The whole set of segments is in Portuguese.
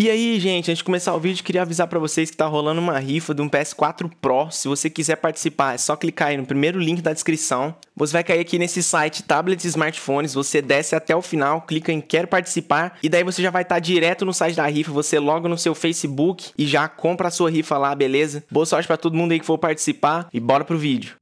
E aí, gente, antes de começar o vídeo, queria avisar para vocês que tá rolando uma rifa de um PS4 Pro. Se você quiser participar, é só clicar aí no primeiro link da descrição. Você vai cair aqui nesse site tablets e smartphones, você desce até o final, clica em quero participar e daí você já vai estar tá direto no site da rifa, você logo no seu Facebook e já compra a sua rifa lá, beleza? Boa sorte para todo mundo aí que for participar e bora pro vídeo.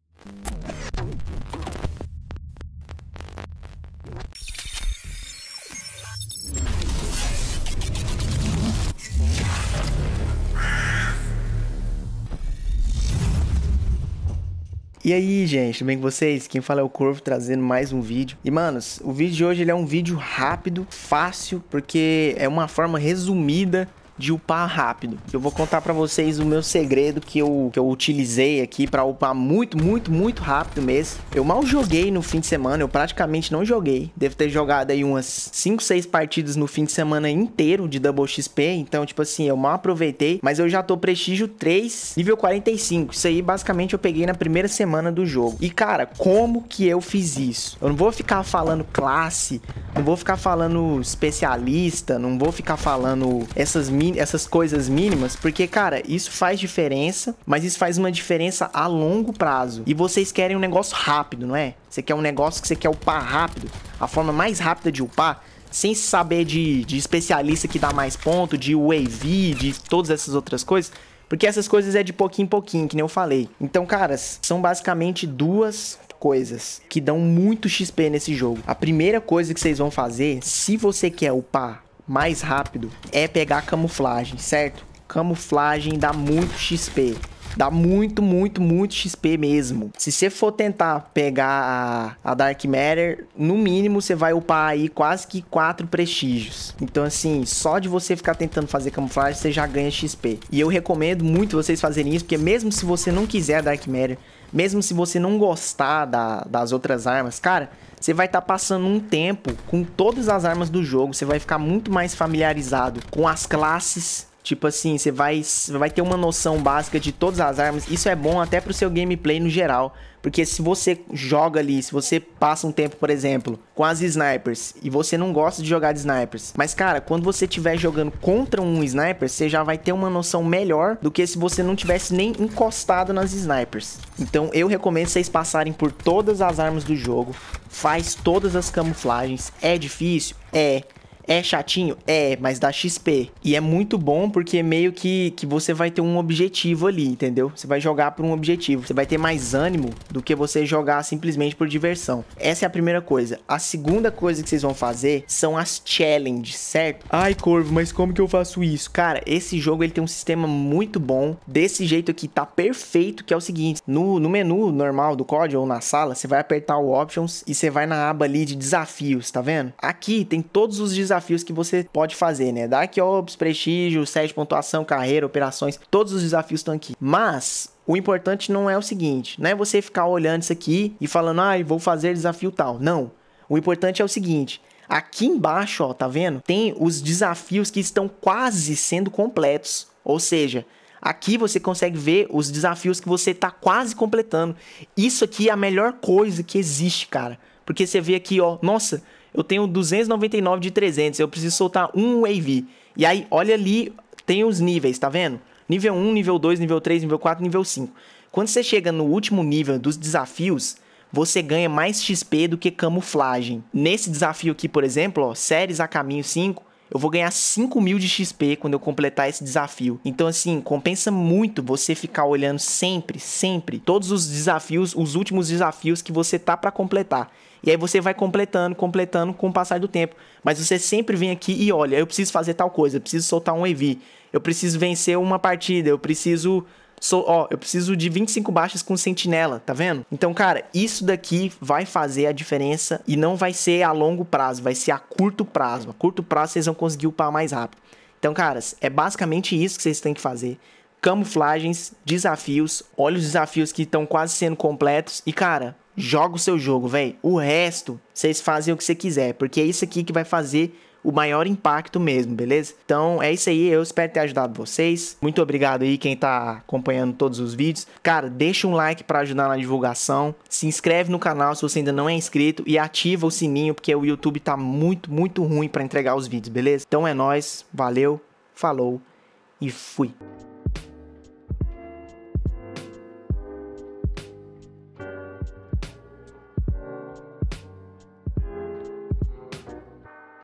E aí, gente, tudo bem com vocês? Quem fala é o Corvo trazendo mais um vídeo. E, manos, o vídeo de hoje ele é um vídeo rápido, fácil, porque é uma forma resumida de upar rápido. Eu vou contar para vocês o meu segredo que eu, que eu utilizei aqui para upar muito, muito, muito rápido mesmo. Eu mal joguei no fim de semana, eu praticamente não joguei. Devo ter jogado aí umas 5, 6 partidas no fim de semana inteiro de Double XP, então tipo assim, eu mal aproveitei, mas eu já tô prestígio 3, nível 45. Isso aí basicamente eu peguei na primeira semana do jogo. E cara, como que eu fiz isso? Eu não vou ficar falando classe, não vou ficar falando especialista, não vou ficar falando essas, essas coisas mínimas, porque, cara, isso faz diferença, mas isso faz uma diferença a longo prazo. E vocês querem um negócio rápido, não é? Você quer um negócio que você quer upar rápido. A forma mais rápida de upar sem saber de, de especialista que dá mais ponto, de wave, de todas essas outras coisas, porque essas coisas é de pouquinho em pouquinho, que nem eu falei. Então, caras, são basicamente duas coisas que dão muito XP nesse jogo. A primeira coisa que vocês vão fazer, se você quer upar mais rápido, é pegar camuflagem, certo? Camuflagem dá muito XP. Dá muito, muito, muito XP mesmo. Se você for tentar pegar a, a Dark Matter, no mínimo você vai upar aí quase que 4 prestígios. Então, assim, só de você ficar tentando fazer camuflagem, você já ganha XP. E eu recomendo muito vocês fazerem isso, porque mesmo se você não quiser a Dark Matter, mesmo se você não gostar da, das outras armas, cara, você vai estar tá passando um tempo com todas as armas do jogo, você vai ficar muito mais familiarizado com as classes Tipo assim, você vai, vai ter uma noção básica de todas as armas. Isso é bom até pro seu gameplay no geral. Porque se você joga ali, se você passa um tempo, por exemplo, com as snipers e você não gosta de jogar de snipers, mas cara, quando você estiver jogando contra um sniper, você já vai ter uma noção melhor do que se você não tivesse nem encostado nas snipers. Então eu recomendo vocês passarem por todas as armas do jogo, faz todas as camuflagens. É difícil? É. É chatinho? É, mas dá XP. E é muito bom porque meio que, que você vai ter um objetivo ali, entendeu? Você vai jogar por um objetivo. Você vai ter mais ânimo do que você jogar simplesmente por diversão. Essa é a primeira coisa. A segunda coisa que vocês vão fazer são as challenges, certo? Ai, Corvo, mas como que eu faço isso? Cara, esse jogo ele tem um sistema muito bom. Desse jeito aqui tá perfeito, que é o seguinte. No, no menu normal do código ou na sala, você vai apertar o Options e você vai na aba ali de desafios, tá vendo? Aqui tem todos os desafios desafios que você pode fazer, né? Dark Ops, Prestígio, Sede, pontuação, carreira, operações, todos os desafios estão aqui. Mas o importante não é o seguinte, não é você ficar olhando isso aqui e falando, ah, vou fazer desafio tal. Não. O importante é o seguinte. Aqui embaixo, ó, tá vendo? Tem os desafios que estão quase sendo completos. Ou seja, Aqui você consegue ver os desafios que você está quase completando. Isso aqui é a melhor coisa que existe, cara. Porque você vê aqui, ó, nossa, eu tenho 299 de 300, eu preciso soltar um wave. E aí, olha ali, tem os níveis, tá vendo? Nível 1, nível 2, nível 3, nível 4, nível 5. Quando você chega no último nível dos desafios, você ganha mais XP do que camuflagem. Nesse desafio aqui, por exemplo, ó, séries a caminho 5, eu vou ganhar 5 mil de XP quando eu completar esse desafio. Então, assim, compensa muito você ficar olhando sempre, sempre, todos os desafios, os últimos desafios que você tá para completar. E aí você vai completando, completando com o passar do tempo. Mas você sempre vem aqui e olha, eu preciso fazer tal coisa, eu preciso soltar um EV, eu preciso vencer uma partida, eu preciso sou, ó, eu preciso de 25 baixas com sentinela, tá vendo? Então, cara, isso daqui vai fazer a diferença e não vai ser a longo prazo, vai ser a curto prazo. A curto prazo vocês vão conseguir upar mais rápido. Então, caras, é basicamente isso que vocês têm que fazer. Camuflagens, desafios, olha os desafios que estão quase sendo completos e, cara, joga o seu jogo, velho. O resto, vocês fazem o que você quiser, porque é isso aqui que vai fazer o maior impacto mesmo, beleza? Então é isso aí, eu espero ter ajudado vocês. Muito obrigado aí quem tá acompanhando todos os vídeos. Cara, deixa um like para ajudar na divulgação, se inscreve no canal se você ainda não é inscrito e ativa o sininho porque o YouTube tá muito, muito ruim para entregar os vídeos, beleza? Então é nós, valeu, falou e fui.